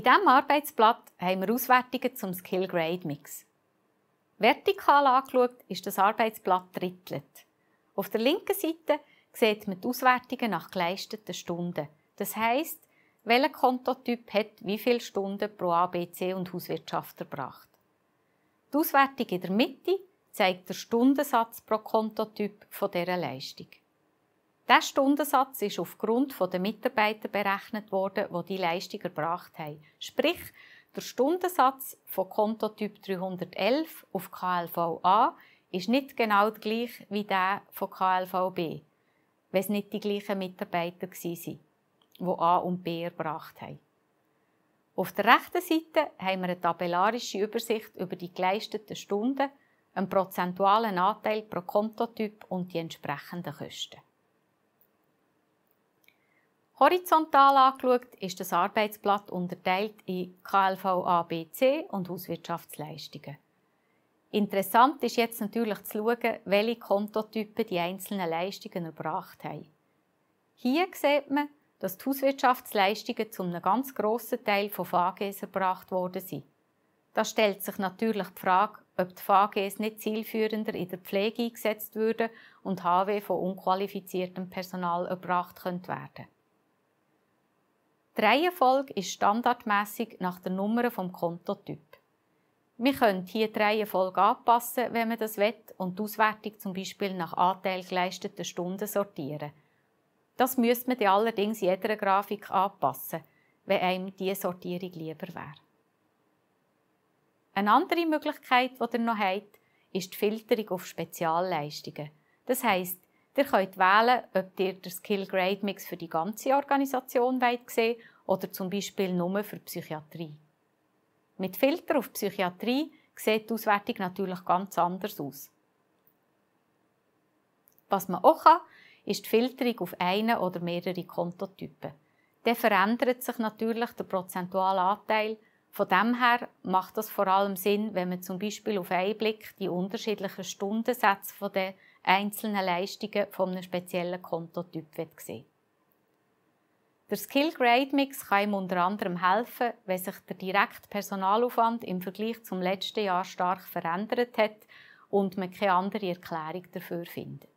In diesem Arbeitsblatt haben wir Auswertungen zum Skill Grade Mix. Vertikal angeschaut ist das Arbeitsblatt drittelt. Auf der linken Seite sieht man die Auswertungen nach geleisteten Stunden. Das heisst, welcher Kontotyp hat wie viele Stunden pro ABC und Hauswirtschaft erbracht. Die Auswertung in der Mitte zeigt den Stundensatz pro Kontotyp von dieser Leistung. Dieser Stundensatz ist aufgrund der Mitarbeiter berechnet worden, die die Leistung erbracht haben. Sprich, der Stundensatz von Kontotyp 311 auf KLVA ist nicht genau gleich wie der von KLVB, wenn es nicht die gleichen Mitarbeiter waren, die A und B erbracht haben. Auf der rechten Seite haben wir eine tabellarische Übersicht über die geleisteten Stunden, einen prozentualen Anteil pro Kontotyp und die entsprechenden Kosten. Horizontal angeschaut ist das Arbeitsblatt unterteilt in KLV ABC und Hauswirtschaftsleistungen. Interessant ist jetzt natürlich zu schauen, welche Kontotypen die einzelnen Leistungen erbracht haben. Hier sieht man, dass die Hauswirtschaftsleistungen zu einem ganz grossen Teil von VGs erbracht worden sind. Da stellt sich natürlich die Frage, ob die VGs nicht zielführender in der Pflege eingesetzt würden und HW von unqualifiziertem Personal erbracht werden könnte. Die Reihenfolge ist standardmäßig nach der Nummer vom Kontotyp. Wir können hier die Reihenfolge anpassen, wenn man das will, und die Auswertung zum Beispiel nach Anteil geleisteter Stunden sortieren. Das müsste man allerdings in jeder Grafik anpassen, wenn einem diese Sortierung lieber wäre. Eine andere Möglichkeit, die ihr noch habt, ist die Filterung auf Spezialleistungen. Das heißt, Ihr könnt wählen, ob ihr den Skill Grade Mix für die ganze Organisation weit sehen oder zum Beispiel nur für Psychiatrie. Mit Filter auf Psychiatrie sieht die Auswertung natürlich ganz anders aus. Was man auch kann, ist die Filterung auf einen oder mehrere Kontotypen. Dann verändert sich natürlich der prozentuale Anteil. Von dem her macht das vor allem Sinn, wenn man zum Beispiel auf einen Blick die unterschiedlichen Stundensätze von den einzelnen Leistungen von einem speziellen Kontotyp sehen Der Skill Grade Mix kann ihm unter anderem helfen, wenn sich der direkte Personalaufwand im Vergleich zum letzten Jahr stark verändert hat und man keine andere Erklärung dafür findet.